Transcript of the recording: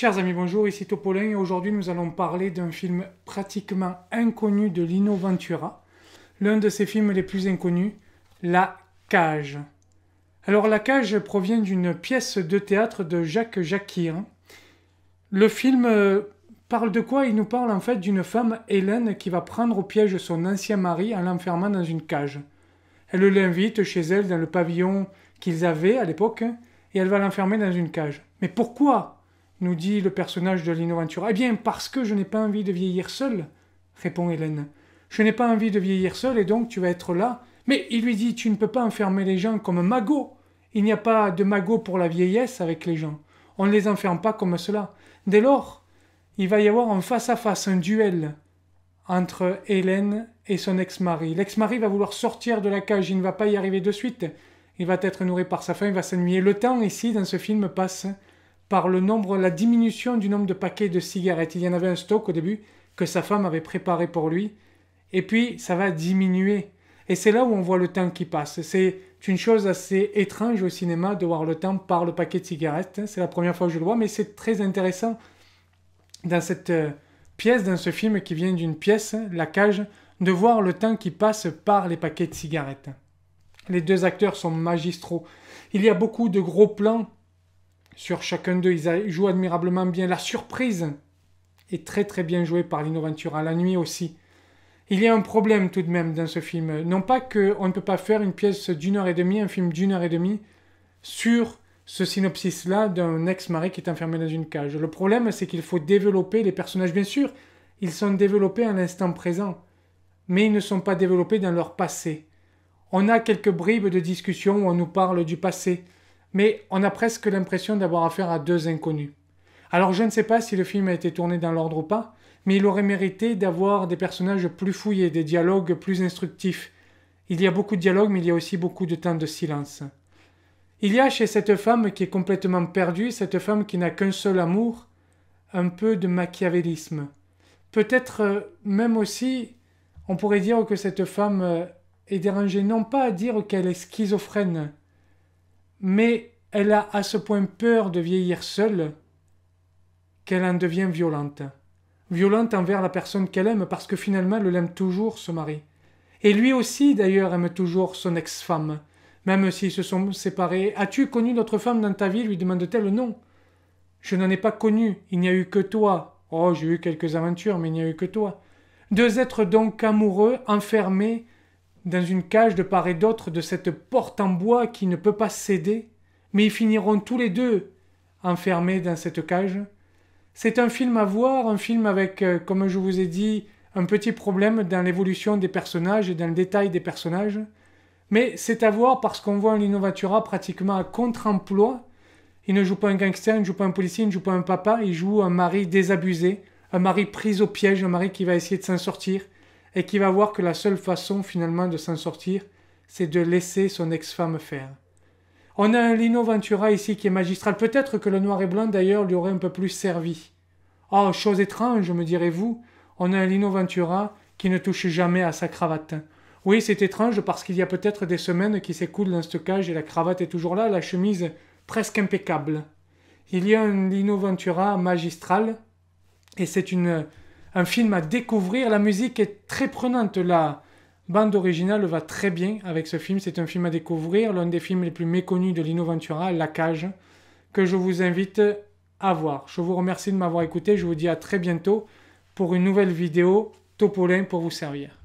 Chers amis, bonjour, ici Topolin et aujourd'hui nous allons parler d'un film pratiquement inconnu de Lino Ventura, l'un de ses films les plus inconnus, La Cage. Alors La Cage provient d'une pièce de théâtre de Jacques Jacquier. Le film euh, parle de quoi Il nous parle en fait d'une femme, Hélène, qui va prendre au piège son ancien mari en l'enfermant dans une cage. Elle l'invite chez elle dans le pavillon qu'ils avaient à l'époque hein, et elle va l'enfermer dans une cage. Mais pourquoi nous dit le personnage de Lino Eh bien, parce que je n'ai pas envie de vieillir seul, répond Hélène. Je n'ai pas envie de vieillir seul et donc tu vas être là. Mais il lui dit Tu ne peux pas enfermer les gens comme un magot. Il n'y a pas de magot pour la vieillesse avec les gens. On ne les enferme pas comme cela. Dès lors, il va y avoir en face à face un duel entre Hélène et son ex-mari. L'ex-mari va vouloir sortir de la cage, il ne va pas y arriver de suite. Il va être nourri par sa faim, il va s'ennuyer. Le temps ici dans ce film passe par le nombre, la diminution du nombre de paquets de cigarettes. Il y en avait un stock au début que sa femme avait préparé pour lui, et puis ça va diminuer. Et c'est là où on voit le temps qui passe. C'est une chose assez étrange au cinéma de voir le temps par le paquet de cigarettes. Hein. C'est la première fois que je le vois, mais c'est très intéressant dans cette euh, pièce, dans ce film qui vient d'une pièce, hein, La Cage, de voir le temps qui passe par les paquets de cigarettes. Les deux acteurs sont magistraux. Il y a beaucoup de gros plans sur chacun d'eux. Ils jouent admirablement bien. La surprise est très très bien jouée par Lino Ventura. La nuit aussi. Il y a un problème tout de même dans ce film. Non pas qu'on ne peut pas faire une pièce d'une heure et demie, un film d'une heure et demie, sur ce synopsis-là d'un ex-mari qui est enfermé dans une cage. Le problème, c'est qu'il faut développer les personnages. Bien sûr, ils sont développés à l'instant présent, mais ils ne sont pas développés dans leur passé. On a quelques bribes de discussion où on nous parle du passé, mais on a presque l'impression d'avoir affaire à deux inconnus. Alors je ne sais pas si le film a été tourné dans l'ordre ou pas, mais il aurait mérité d'avoir des personnages plus fouillés, des dialogues plus instructifs. Il y a beaucoup de dialogues, mais il y a aussi beaucoup de temps de silence. Il y a chez cette femme qui est complètement perdue, cette femme qui n'a qu'un seul amour, un peu de machiavélisme. Peut-être euh, même aussi, on pourrait dire que cette femme euh, est dérangée non pas à dire qu'elle est schizophrène, mais elle a à ce point peur de vieillir seule qu'elle en devient violente. Violente envers la personne qu'elle aime parce que finalement elle l'aime toujours, ce mari. Et lui aussi d'ailleurs aime toujours son ex-femme, même s'ils se sont séparés. As-tu connu d'autres femmes dans ta vie lui demande-t-elle. Non. Je n'en ai pas connu, il n'y a eu que toi. Oh, j'ai eu quelques aventures, mais il n'y a eu que toi. Deux êtres donc amoureux, enfermés, dans une cage de part et d'autre de cette porte en bois qui ne peut pas céder, mais ils finiront tous les deux enfermés dans cette cage. C'est un film à voir, un film avec, euh, comme je vous ai dit, un petit problème dans l'évolution des personnages et dans le détail des personnages. Mais c'est à voir parce qu'on voit Lino Ventura pratiquement à contre-emploi. Il ne joue pas un gangster, il ne joue pas un policier, il ne joue pas un papa, il joue un mari désabusé, un mari pris au piège, un mari qui va essayer de s'en sortir, et qui va voir que la seule façon finalement de s'en sortir, c'est de laisser son ex-femme faire. On a un Lino Ventura ici qui est magistral. Peut-être que le noir et blanc d'ailleurs lui aurait un peu plus servi. Oh, chose étrange, me direz-vous, on a un Lino Ventura qui ne touche jamais à sa cravate. Oui, c'est étrange parce qu'il y a peut-être des semaines qui s'écoulent dans stockage et la cravate est toujours là, la chemise presque impeccable. Il y a un Lino Ventura magistral et c'est une un film à découvrir. La musique est très prenante. La bande originale va très bien avec ce film. C'est un film à découvrir, l'un des films les plus méconnus de Lino Ventura, La Cage, que je vous invite à voir. Je vous remercie de m'avoir écouté. Je vous dis à très bientôt pour une nouvelle vidéo Topolin pour vous servir.